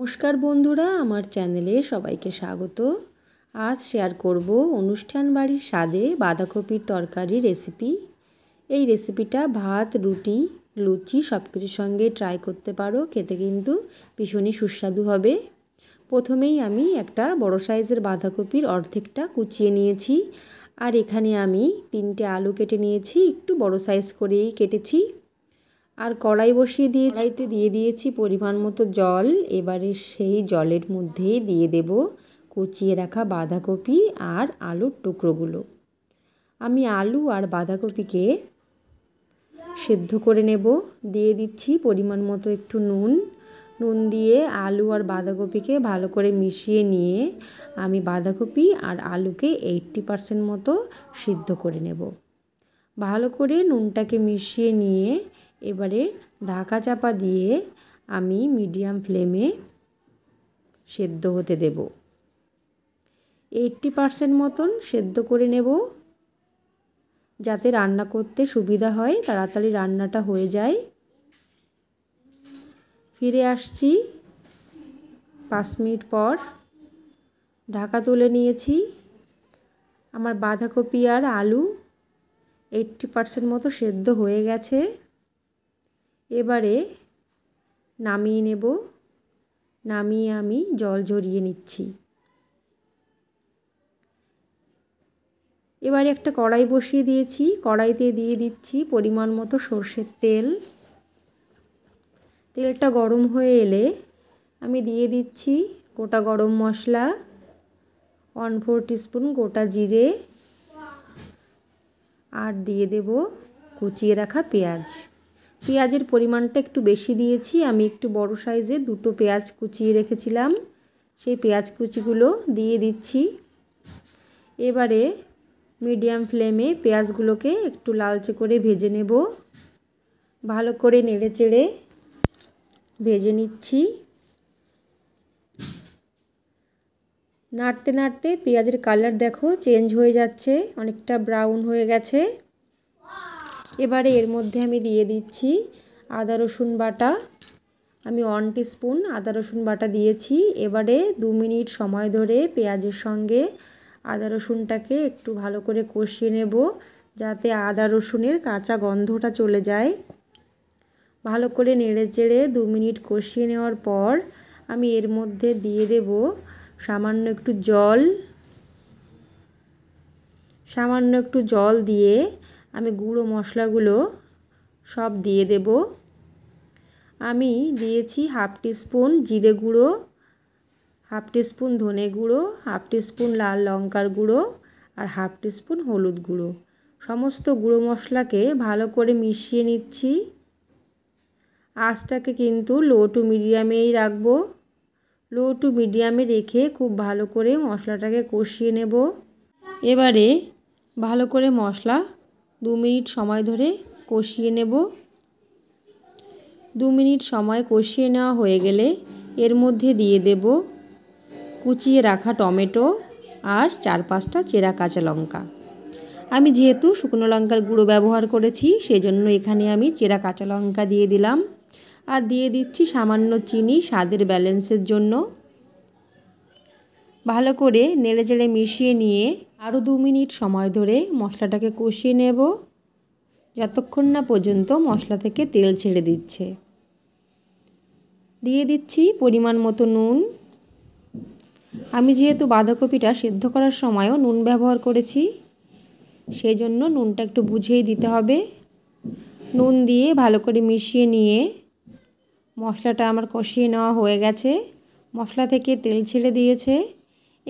নমস্কার বন্ধুরা আমার চ্যানেলে সবাইকে স্বাগত আজ শেয়ার করব অনুষ্ঠান বাড়ির স্বাদে বাঁধাকপির তরকারি রেসিপি এই রেসিপিটা ভাত রুটি লুচি সব কিছুর সঙ্গে ট্রাই করতে পারো খেতে কিন্তু ভীষণই সুস্বাদু হবে প্রথমেই আমি একটা বড় সাইজের বাঁধাকপির অর্ধেকটা কুচিয়ে নিয়েছি আর এখানে আমি তিনটে আলু কেটে নিয়েছি একটু বড় সাইজ করেই কেটেছি আর কড়াই বসিয়ে দিয়ে কড়াইতে দিয়ে দিয়েছি পরিমাণ মতো জল এবারে সেই জলের মধ্যেই দিয়ে দেব কুচিয়ে রাখা বাঁধাকপি আর আলুর টুকরোগুলো আমি আলু আর বাঁধাকপিকে সেদ্ধ করে নেব দিয়ে দিচ্ছি পরিমাণ মতো একটু নুন নুন দিয়ে আলু আর বাঁধাকপিকে ভালো করে মিশিয়ে নিয়ে আমি বাঁধাকপি আর আলুকে এইট্টি পারসেন্ট মতো সিদ্ধ করে নেব ভালো করে নুনটাকে মিশিয়ে নিয়ে এবারে ঢাকা চাপা দিয়ে আমি মিডিয়াম ফ্লেমে সেদ্ধ হতে দেব এইটটি পারসেন্ট মতন সেদ্ধ করে নেব যাতে রান্না করতে সুবিধা হয় তাড়াতাড়ি রান্নাটা হয়ে যায় ফিরে আসছি পাঁচ মিনিট পর ঢাকা তুলে নিয়েছি আমার বাঁধাকপি আর আলু এইটটি পারসেন্ট মতো সেদ্ধ হয়ে গেছে এবারে নামিয়ে নেব নামিয়ে আমি জল ঝরিয়ে নিচ্ছি এবারে একটা কড়াই বসিয়ে দিয়েছি কড়াইতে দিয়ে দিচ্ছি পরিমাণ মতো সর্ষের তেল তেলটা গরম হয়ে এলে আমি দিয়ে দিচ্ছি গোটা গরম মশলা ওয়ান ফোর টিস্পুন গোটা জিরে আর দিয়ে দেব কুচিয়ে রাখা পেঁয়াজ পেঁয়াজের পরিমাণটা একটু বেশি দিয়েছি আমি একটু বড় সাইজে দুটো পেঁয়াজ কুচিয়ে রেখেছিলাম সেই পেঁয়াজ কুচিগুলো দিয়ে দিচ্ছি এবারে মিডিয়াম ফ্লেমে পেঁয়াজগুলোকে একটু লালচে করে ভেজে নেব ভালো করে নেড়ে চেড়ে ভেজে নিচ্ছি নাড়তে নাড়তে পেঁয়াজের কালার দেখো চেঞ্জ হয়ে যাচ্ছে অনেকটা ব্রাউন হয়ে গেছে এবারে এর মধ্যে আমি দিয়ে দিচ্ছি আদা রসুন বাটা আমি ওয়ান স্পুন আদা রসুন বাটা দিয়েছি এবারে দু মিনিট সময় ধরে পেঁয়াজের সঙ্গে আদা রসুনটাকে একটু ভালো করে কষিয়ে নেব যাতে আদা রসুনের কাঁচা গন্ধটা চলে যায় ভালো করে নেড়ে চেড়ে দু মিনিট কষিয়ে নেওয়ার পর আমি এর মধ্যে দিয়ে দেব সামান্য একটু জল সামান্য একটু জল দিয়ে আমি গুঁড়ো মশলাগুলো সব দিয়ে দেব আমি দিয়েছি হাফ টিস্পুন জিরে গুঁড়ো হাফ টিস্পুন ধনে গুঁড়ো হাফ টিস্পুন লাল লঙ্কার গুঁড়ো আর হাফ টিস্পুন হলুদ গুঁড়ো সমস্ত গুঁড়ো মশলাকে ভালো করে মিশিয়ে নিচ্ছি আঁচটাকে কিন্তু লো টু মিডিয়ামেই রাখবো লো টু মিডিয়ামে রেখে খুব ভালো করে মশলাটাকে কষিয়ে নেব এবারে ভালো করে মশলা দু মিনিট সময় ধরে কষিয়ে নেব দু মিনিট সময় কষিয়ে নেওয়া হয়ে গেলে এর মধ্যে দিয়ে দেব কুচিয়ে রাখা টমেটো আর চার পাঁচটা চেরা কাঁচা লঙ্কা আমি যেহেতু শুকনো লঙ্কার গুঁড়ো ব্যবহার করেছি সেজন্য এখানে আমি চেরা কাঁচা লঙ্কা দিয়ে দিলাম আর দিয়ে দিচ্ছি সামান্য চিনি স্বাদের ব্যালেন্সের জন্য ভালো করে নেড়ে চেড়ে মিশিয়ে নিয়ে আরও দু মিনিট সময় ধরে মশলাটাকে কষিয়ে নেব যতক্ষণ না পর্যন্ত মশলা থেকে তেল ছেড়ে দিচ্ছে দিয়ে দিচ্ছি পরিমাণ মতো নুন আমি যেহেতু বাঁধাকপিটা সেদ্ধ করার সময়ও নুন ব্যবহার করেছি সেই জন্য নুনটা একটু বুঝেই দিতে হবে নুন দিয়ে ভালো করে মিশিয়ে নিয়ে মশলাটা আমার কষিয়ে নেওয়া হয়ে গেছে মশলা থেকে তেল ছেড়ে দিয়েছে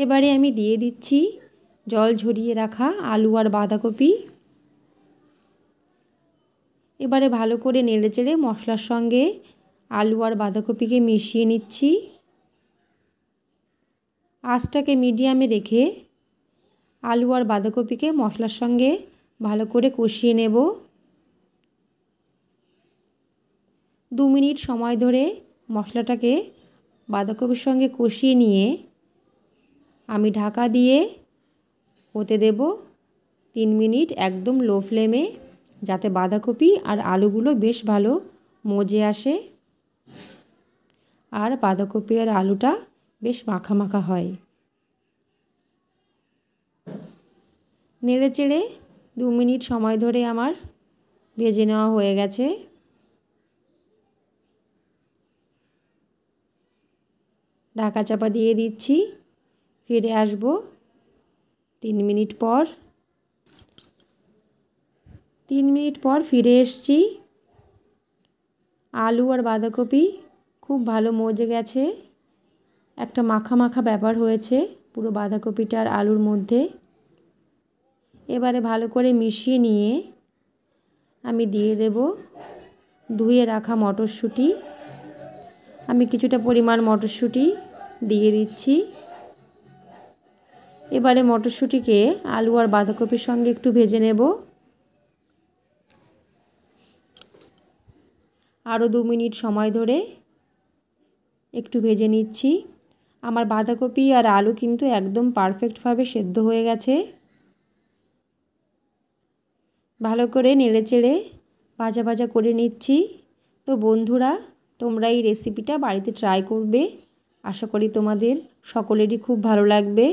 এবারে আমি দিয়ে দিচ্ছি জল ঝরিয়ে রাখা আলু আর বাঁধাকপি এবারে ভালো করে নেড়ে চেড়ে মশলার সঙ্গে আলু আর বাঁধাকপিকে মিশিয়ে নিচ্ছি আঁচটাকে মিডিয়ামে রেখে আলু আর বাঁধাকপিকে মশলার সঙ্গে ভালো করে কষিয়ে নেব দু মিনিট সময় ধরে মশলাটাকে বাঁধাকপির সঙ্গে কষিয়ে নিয়ে আমি ঢাকা দিয়ে হতে দেব তিন মিনিট একদম লো ফ্লেমে যাতে বাঁধাকপি আর আলুগুলো বেশ ভালো মজে আসে আর বাঁধাকপি আর আলুটা বেশ মাখা মাখা হয় নেড়ে চেড়ে দু মিনিট সময় ধরে আমার ভেজে নেওয়া হয়ে গেছে ঢাকা চাপা দিয়ে দিচ্ছি ফিরে আসবো তিন মিনিট পর তিন মিনিট পর ফিরে এসছি আলু আর বাঁধাকপি খুব ভালো মজে গেছে একটা মাখা মাখা ব্যাপার হয়েছে পুরো বাঁধাকপিটা আর আলুর মধ্যে এবারে ভালো করে মিশিয়ে নিয়ে আমি দিয়ে দেব ধুয়ে রাখা মটরশুঁটি আমি কিছুটা পরিমাণ মটরশুঁটি দিয়ে দিচ্ছি এবারে মটরশুঁটিকে আলু আর বাঁধাকপির সঙ্গে একটু ভেজে নেব আরও দু মিনিট সময় ধরে একটু ভেজে নিচ্ছি আমার বাঁধাকপি আর আলু কিন্তু একদম পারফেক্টভাবে সেদ্ধ হয়ে গেছে ভালো করে নেড়ে চেড়ে ভাজা ভাজা করে নিচ্ছি তো বন্ধুরা তোমরা এই রেসিপিটা বাড়িতে ট্রাই করবে আশা করি তোমাদের সকলেরই খুব ভালো লাগবে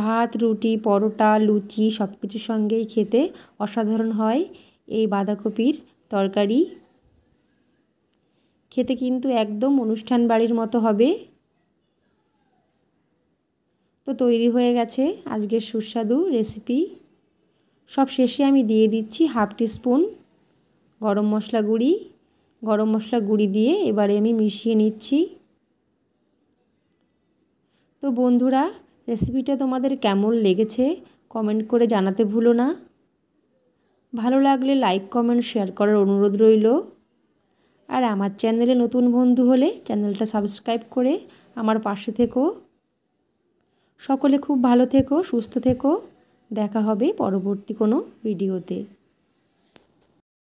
ভাত রুটি পরোটা লুচি সব কিছুর সঙ্গেই খেতে অসাধারণ হয় এই বাঁধাকপির তরকারি খেতে কিন্তু একদম অনুষ্ঠান বাড়ির মতো হবে তো তৈরি হয়ে গেছে আজকের সুস্বাদু রেসিপি সব শেষে আমি দিয়ে দিচ্ছি হাফ স্পুন গরম মশলা গুঁড়ি গরম মশলা গুঁড়ি দিয়ে এবারে আমি মিশিয়ে নিচ্ছি তো বন্ধুরা রেসিপিটা তোমাদের কেমন লেগেছে কমেন্ট করে জানাতে ভুলো না ভালো লাগলে লাইক কমেন্ট শেয়ার করার অনুরোধ রইল আর আমার চ্যানেলে নতুন বন্ধু হলে চ্যানেলটা সাবস্ক্রাইব করে আমার পাশে থেকো সকলে খুব ভালো থেকো সুস্থ থেকো দেখা হবে পরবর্তী কোনো ভিডিওতে